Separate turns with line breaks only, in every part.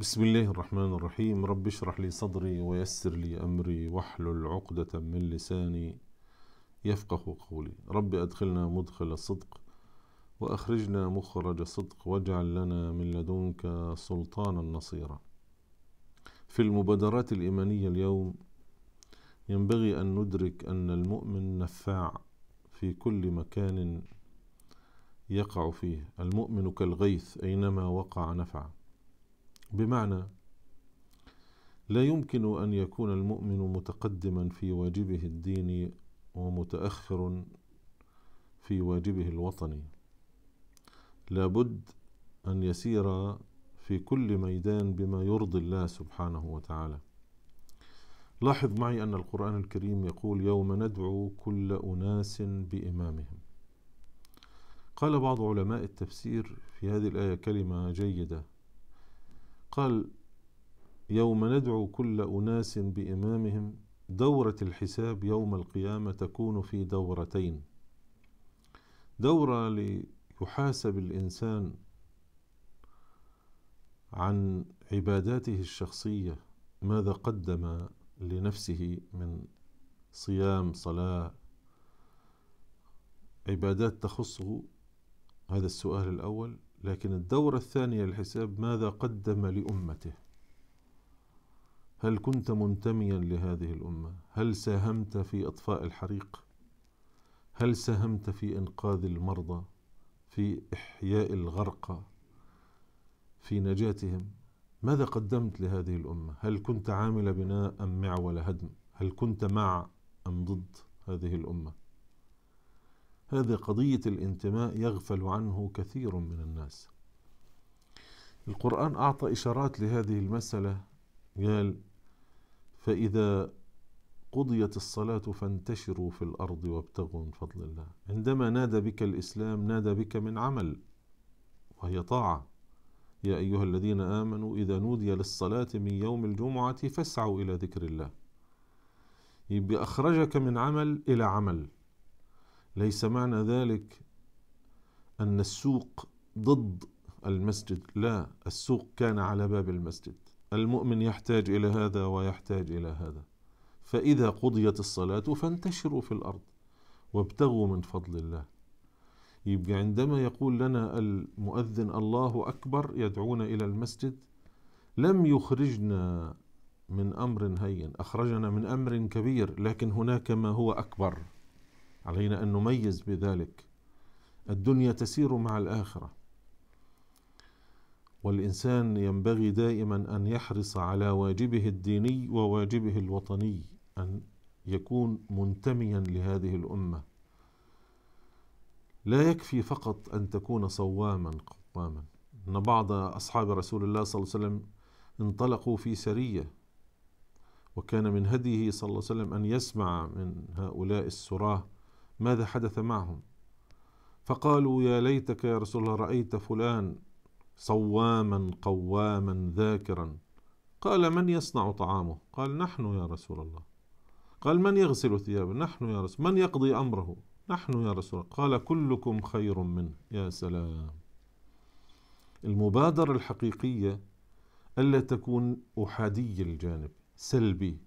بسم الله الرحمن الرحيم رب اشرح لي صدري ويسر لي أمري واحلل عقدة من لساني يفقه قولي رب أدخلنا مدخل صدق وأخرجنا مخرج صدق واجعل لنا من لدنك سلطانا نصيرا في المبادرات الإيمانية اليوم ينبغي أن ندرك أن المؤمن نفاع في كل مكان يقع فيه المؤمن كالغيث أينما وقع نفع بمعنى لا يمكن أن يكون المؤمن متقدما في واجبه الديني ومتأخر في واجبه الوطني لابد أن يسير في كل ميدان بما يرضي الله سبحانه وتعالى لاحظ معي أن القرآن الكريم يقول يوم ندعو كل أناس بإمامهم قال بعض علماء التفسير في هذه الآية كلمة جيدة قال يوم ندعو كل أناس بإمامهم دورة الحساب يوم القيامة تكون في دورتين دورة ليحاسب الإنسان عن عباداته الشخصية ماذا قدم لنفسه من صيام صلاة عبادات تخصه هذا السؤال الأول لكن الدورة الثانية للحساب ماذا قدم لأمته هل كنت منتميا لهذه الأمة هل ساهمت في إطفاء الحريق هل ساهمت في إنقاذ المرضى في إحياء الغرقى في نجاتهم ماذا قدمت لهذه الأمة هل كنت عامل بناء أم معول هدم هل كنت مع أم ضد هذه الأمة هذه قضية الانتماء يغفل عنه كثير من الناس القرآن أعطى إشارات لهذه المسألة قال فإذا قضيت الصلاة فانتشروا في الأرض وابتغوا من فضل الله عندما نادى بك الإسلام نادى بك من عمل وهي طاعة يا أيها الذين آمنوا إذا نودي للصلاة من يوم الجمعة فاسعوا إلى ذكر الله يبقى أخرجك من عمل إلى عمل ليس معنى ذلك أن السوق ضد المسجد لا السوق كان على باب المسجد المؤمن يحتاج إلى هذا ويحتاج إلى هذا فإذا قضيت الصلاة فانتشروا في الأرض وابتغوا من فضل الله يبقى عندما يقول لنا المؤذن الله أكبر يدعونا إلى المسجد لم يخرجنا من أمر هين أخرجنا من أمر كبير لكن هناك ما هو أكبر علينا أن نميز بذلك الدنيا تسير مع الآخرة والإنسان ينبغي دائما أن يحرص على واجبه الديني وواجبه الوطني أن يكون منتميا لهذه الأمة لا يكفي فقط أن تكون صواما قواما أن بعض أصحاب رسول الله صلى الله عليه وسلم انطلقوا في سرية وكان من هديه صلى الله عليه وسلم أن يسمع من هؤلاء السراه ماذا حدث معهم فقالوا يا ليتك يا رسول الله رايت فلان صواما قواما ذاكرا قال من يصنع طعامه قال نحن يا رسول الله قال من يغسل ثيابه نحن يا رسول من يقضي امره نحن يا رسول الله قال كلكم خير منه يا سلام المبادره الحقيقيه الا تكون احادي الجانب سلبي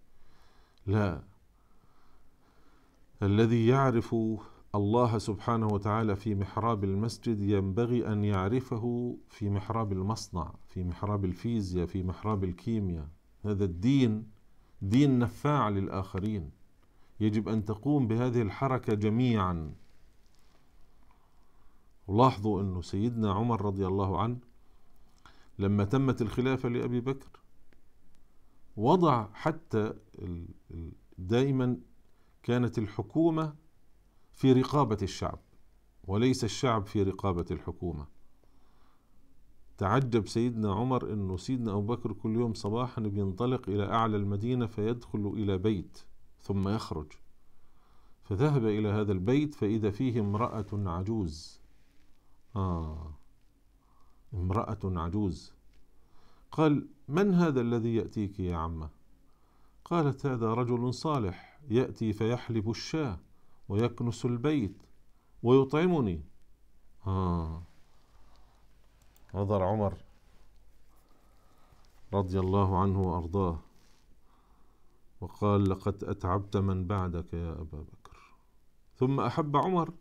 لا الذي يعرف الله سبحانه وتعالى في محراب المسجد ينبغي أن يعرفه في محراب المصنع في محراب الفيزياء في محراب الكيمياء هذا الدين دين نفاع للآخرين يجب أن تقوم بهذه الحركة جميعا ولاحظوا أنه سيدنا عمر رضي الله عنه لما تمت الخلافة لأبي بكر وضع حتى دائما كانت الحكومة في رقابة الشعب وليس الشعب في رقابة الحكومة تعجب سيدنا عمر أنه سيدنا أبو بكر كل يوم صباحا بينطلق إلى أعلى المدينة فيدخل إلى بيت ثم يخرج فذهب إلى هذا البيت فإذا فيه امرأة عجوز آه امرأة عجوز قال من هذا الذي يأتيك يا عمه قالت هذا رجل صالح يأتي فيحلب الشاة ويكنس البيت ويطعمني آه. نظر عمر رضي الله عنه وأرضاه وقال لقد أتعبت من بعدك يا أبا بكر ثم أحب عمر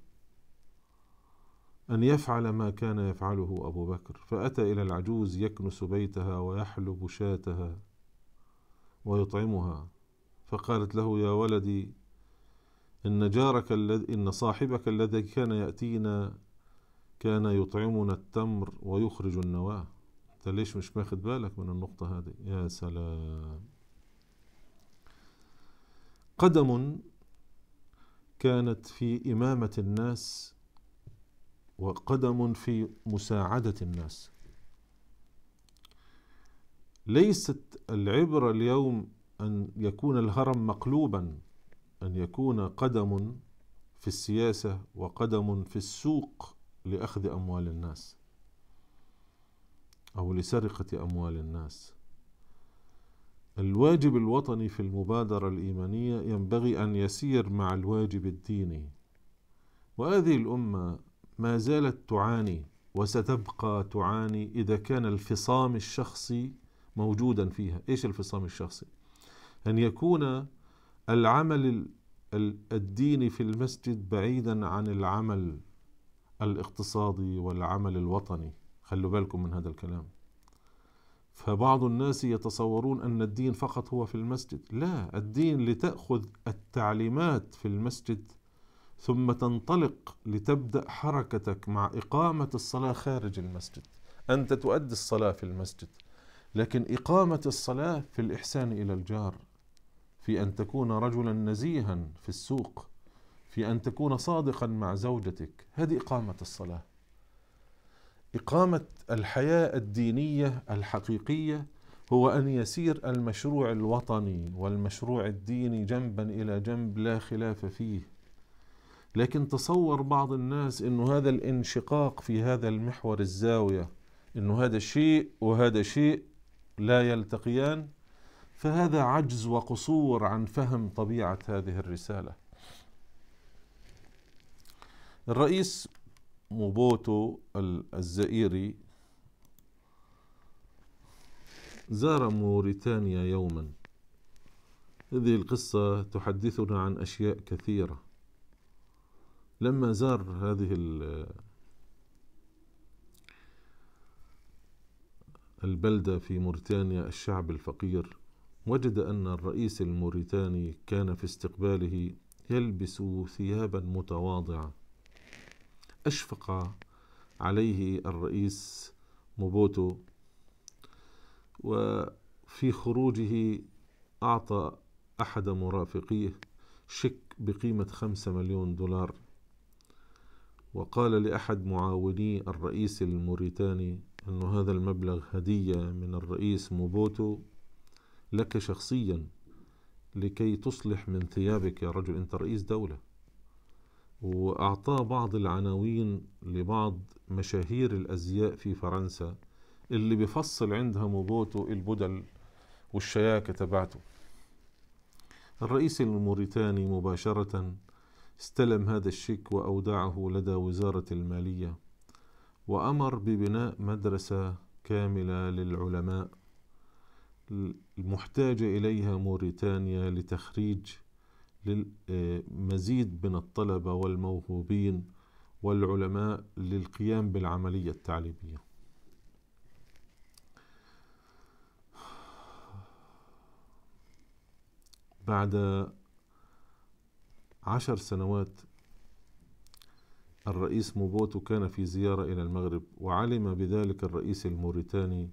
أن يفعل ما كان يفعله أبو بكر فأتى إلى العجوز يكنس بيتها ويحلب شاتها ويطعمها فقالت له يا ولدي إن جارك الذي إن صاحبك الذي كان يأتينا كان يطعمنا التمر ويخرج النواة أنت ليش مش ماخد بالك من النقطة هذه يا سلام قدم كانت في إمامة الناس وقدم في مساعدة الناس ليست العبرة اليوم أن يكون الهرم مقلوبا أن يكون قدم في السياسة وقدم في السوق لأخذ أموال الناس أو لسرقة أموال الناس الواجب الوطني في المبادرة الإيمانية ينبغي أن يسير مع الواجب الديني وهذه الأمة ما زالت تعاني وستبقى تعاني إذا كان الفصام الشخصي موجودا فيها إيش الفصام الشخصي؟ أن يكون العمل الديني في المسجد بعيدا عن العمل الاقتصادي والعمل الوطني خلوا بالكم من هذا الكلام فبعض الناس يتصورون أن الدين فقط هو في المسجد لا الدين لتأخذ التعليمات في المسجد ثم تنطلق لتبدأ حركتك مع إقامة الصلاة خارج المسجد أنت تؤدي الصلاة في المسجد لكن إقامة الصلاة في الإحسان إلى الجار في أن تكون رجلا نزيها في السوق في أن تكون صادقا مع زوجتك هذه إقامة الصلاة إقامة الحياة الدينية الحقيقية هو أن يسير المشروع الوطني والمشروع الديني جنبا إلى جنب لا خلاف فيه لكن تصور بعض الناس أن هذا الانشقاق في هذا المحور الزاوية أن هذا شيء وهذا شيء لا يلتقيان فهذا عجز وقصور عن فهم طبيعه هذه الرساله الرئيس موبوتو الزئيري زار موريتانيا يوما هذه القصة تحدثنا عن أشياء كثيرة لما زار هذه البلدة في موريتانيا الشعب الفقير وجد أن الرئيس الموريتاني كان في استقباله يلبس ثيابا متواضعة أشفق عليه الرئيس موبوتو وفي خروجه أعطى أحد مرافقيه شك بقيمة خمسة مليون دولار وقال لأحد معاوني الرئيس الموريتاني أن هذا المبلغ هدية من الرئيس موبوتو لك شخصيا لكي تصلح من ثيابك يا رجل أنت رئيس دولة وأعطاه بعض العناوين لبعض مشاهير الأزياء في فرنسا اللي بيفصل عندها موبوتو البدل والشياكة تبعته الرئيس الموريتاني مباشرة استلم هذا الشيك وأودعه لدى وزارة المالية وأمر ببناء مدرسة كاملة للعلماء المحتاجة إليها موريتانيا لتخريج للمزيد آه، من الطلبة والموهوبين والعلماء للقيام بالعملية التعليمية بعد عشر سنوات الرئيس موبوتو كان في زيارة إلى المغرب وعلم بذلك الرئيس الموريتاني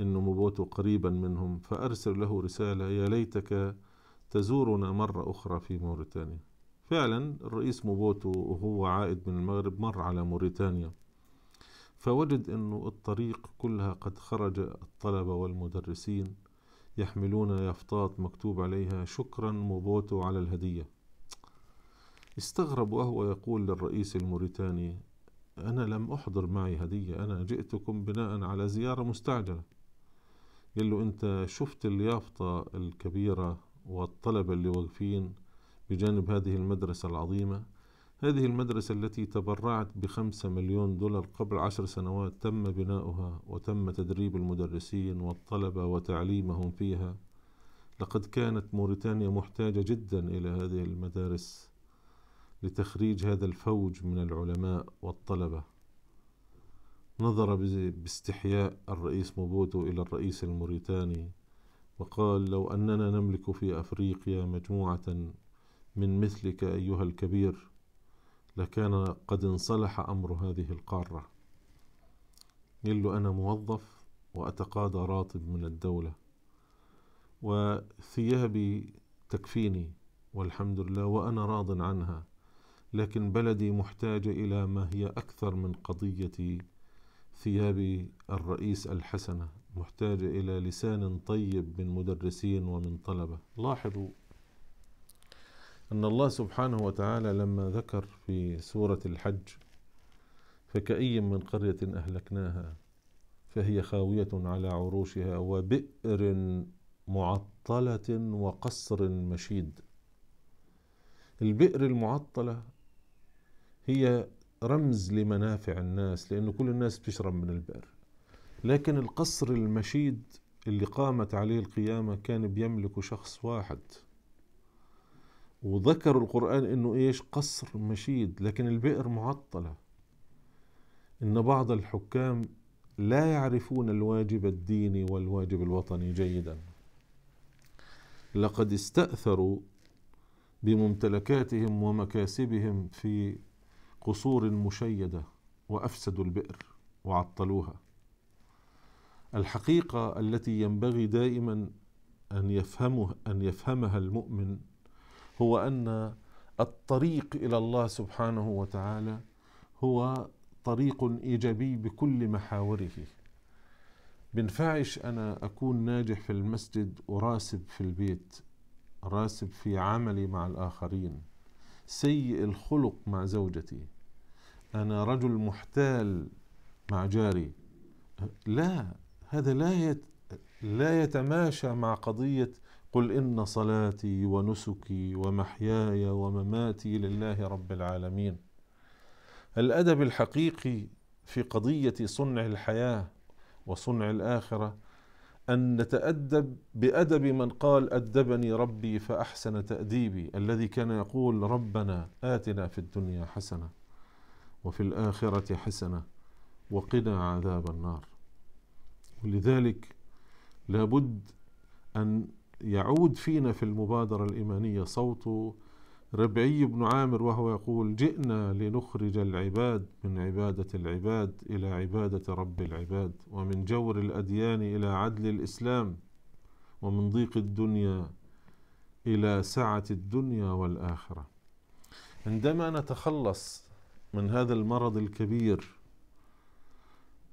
إن موبوتو قريبا منهم فأرسل له رسالة يا ليتك تزورنا مرة أخرى في موريتانيا فعلا الرئيس موبوتو وهو عائد من المغرب مر على موريتانيا فوجد أن الطريق كلها قد خرج الطلبة والمدرسين يحملون يافطات مكتوب عليها شكرا موبوتو على الهدية استغرب وهو يقول للرئيس الموريتاني أنا لم أحضر معي هدية أنا جئتكم بناء على زيارة مستعجلة قال له أنت شفت اليافطة الكبيرة والطلبة اللي واقفين بجانب هذه المدرسة العظيمة هذه المدرسة التي تبرعت بخمسة مليون دولار قبل عشر سنوات تم بناؤها وتم تدريب المدرسين والطلبة وتعليمهم فيها لقد كانت موريتانيا محتاجة جدا إلى هذه المدارس لتخريج هذا الفوج من العلماء والطلبة نظر باستحياء الرئيس موبوتو إلى الرئيس الموريتاني وقال لو أننا نملك في أفريقيا مجموعة من مثلك أيها الكبير لكان قد انصلح أمر هذه القارة قل له أنا موظف وأتقاضى راتب من الدولة وثيابي تكفيني والحمد لله وأنا راض عنها لكن بلدي محتاجة إلى ما هي أكثر من قضية ثياب الرئيس الحسنة محتاجة إلى لسان طيب من مدرسين ومن طلبة لاحظوا أن الله سبحانه وتعالى لما ذكر في سورة الحج فكأي من قرية أهلكناها فهي خاوية على عروشها وبئر معطلة وقصر مشيد البئر المعطلة هي رمز لمنافع الناس لأنه كل الناس بتشرب من البئر لكن القصر المشيد اللي قامت عليه القيامة كان بيملكه شخص واحد وذكر القرآن انه ايش قصر مشيد لكن البئر معطلة ان بعض الحكام لا يعرفون الواجب الديني والواجب الوطني جيدا لقد استأثروا بممتلكاتهم ومكاسبهم في قصور مشيدة وأفسدوا البئر وعطلوها الحقيقة التي ينبغي دائما أن يفهمه أن يفهمها المؤمن هو أن الطريق إلى الله سبحانه وتعالى هو طريق إيجابي بكل محاوره بنفعش أنا أكون ناجح في المسجد وراسب في البيت راسب في عملي مع الآخرين سيء الخلق مع زوجتي أنا رجل محتال مع جاري لا هذا لا يت لا يتماشى مع قضية قل إن صلاتي ونسكي ومحياي ومماتي لله رب العالمين الأدب الحقيقي في قضية صنع الحياة وصنع الآخرة أن نتأدب بأدب من قال أدبني ربي فأحسن تأديبي الذي كان يقول ربنا آتنا في الدنيا حسنة وفي الآخرة حسنة وقنا عذاب النار ولذلك لابد أن يعود فينا في المبادرة الإيمانية صوت ربعي بن عامر وهو يقول جئنا لنخرج العباد من عبادة العباد إلى عبادة رب العباد ومن جور الأديان إلى عدل الإسلام ومن ضيق الدنيا إلى سعة الدنيا والآخرة عندما نتخلص من هذا المرض الكبير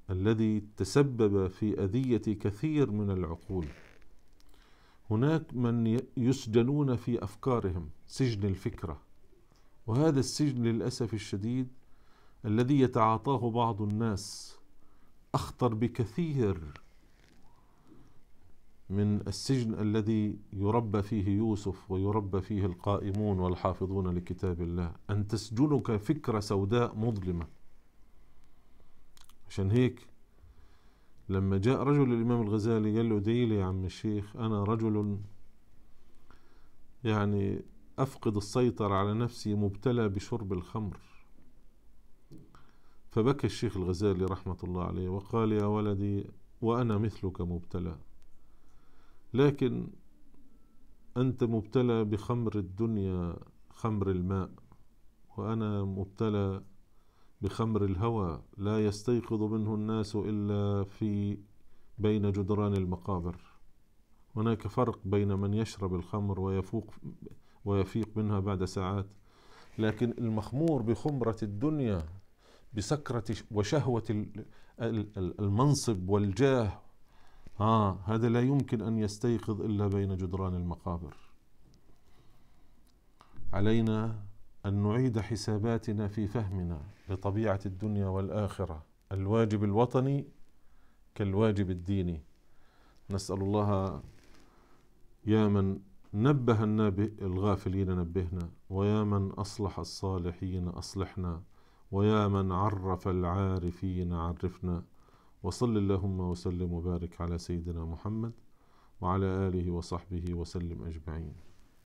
الذي تسبب في أذية كثير من العقول هناك من يسجنون في أفكارهم سجن الفكرة وهذا السجن للأسف الشديد الذي يتعاطاه بعض الناس أخطر بكثير من السجن الذي يربى فيه يوسف ويربى فيه القائمون والحافظون لكتاب الله أن تسجنك فكرة سوداء مظلمة عشان هيك لما جاء رجل الإمام الغزالي قال له لي يا عم الشيخ أنا رجل يعني أفقد السيطرة على نفسي مبتلى بشرب الخمر فبكى الشيخ الغزالي رحمة الله عليه وقال يا ولدي وأنا مثلك مبتلى لكن أنت مبتلى بخمر الدنيا خمر الماء وأنا مبتلى بخمر الهوى لا يستيقظ منه الناس إلا في بين جدران المقابر هناك فرق بين من يشرب الخمر ويفوق ويفيق منها بعد ساعات لكن المخمور بخمرة الدنيا بسكرة وشهوة المنصب والجاه آه هذا لا يمكن أن يستيقظ إلا بين جدران المقابر علينا أن نعيد حساباتنا في فهمنا لطبيعة الدنيا والآخرة الواجب الوطني كالواجب الديني نسأل الله يا من نبه الغافلين نبهنا ويا من أصلح الصالحين أصلحنا ويا من عرف العارفين عرفنا وصل اللهم وسلم وبارك على سيدنا محمد وعلى آله وصحبه وسلم أجمعين